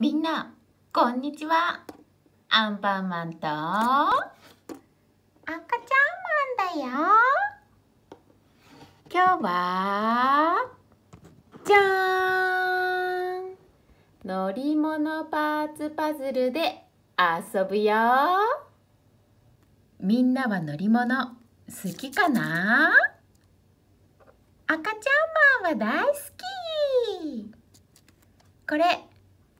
みんな、こんにちは。アンパンマンと、赤ちゃんマンだよ。今日は、じゃーん乗り物パーツパズルで遊ぶよ。みんなは乗り物好きかな赤ちゃんマンは大好きこれ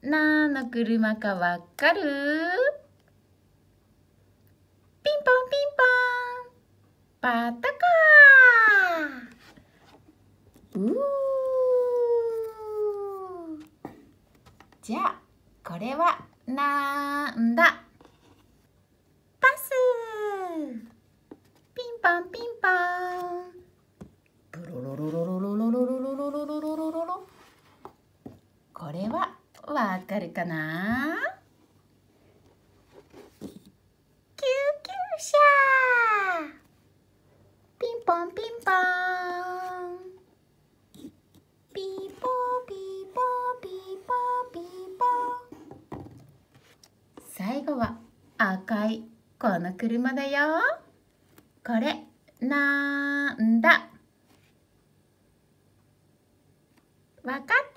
何の車かわかるピンポンピンポンバタカーうーじゃあこれはなんだパスピンポンピンポンわかるかな救急車ピンポンピンポンピーポーピーポーピーポーピーポー最後は赤いこの車だよこれなんだわかった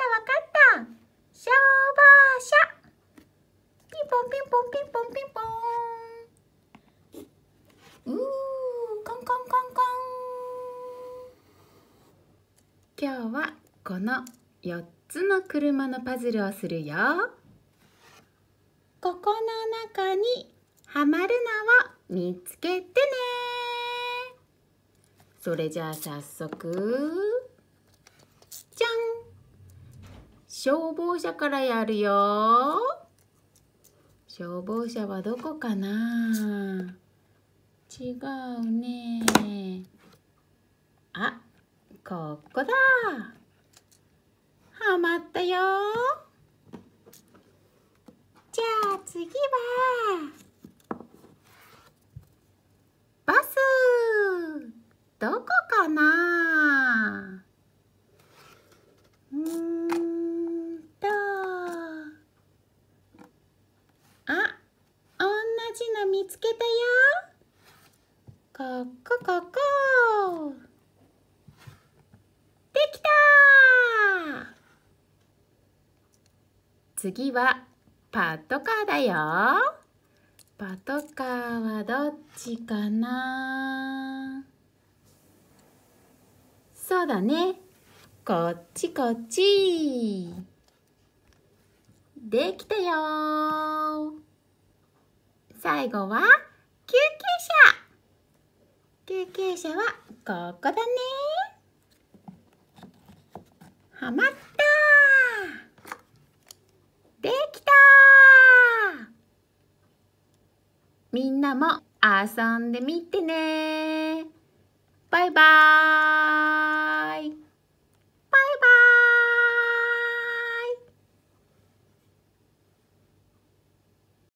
今日はこの4つの車のパズルをするよここの中にはまるのを見つけてねそれじゃあ早速じゃん消防車からやるよ消防車はどこかな違うねここだはまったよじゃあ次はバスどこかなうんとあ同じの見つけたよここここ次はパトカーだよ。パトカーはどっちかなそうだね。こっちこっち。できたよ。最後は救急車。救急車はここだね。はまった。んなも遊んでみてねバイバーイ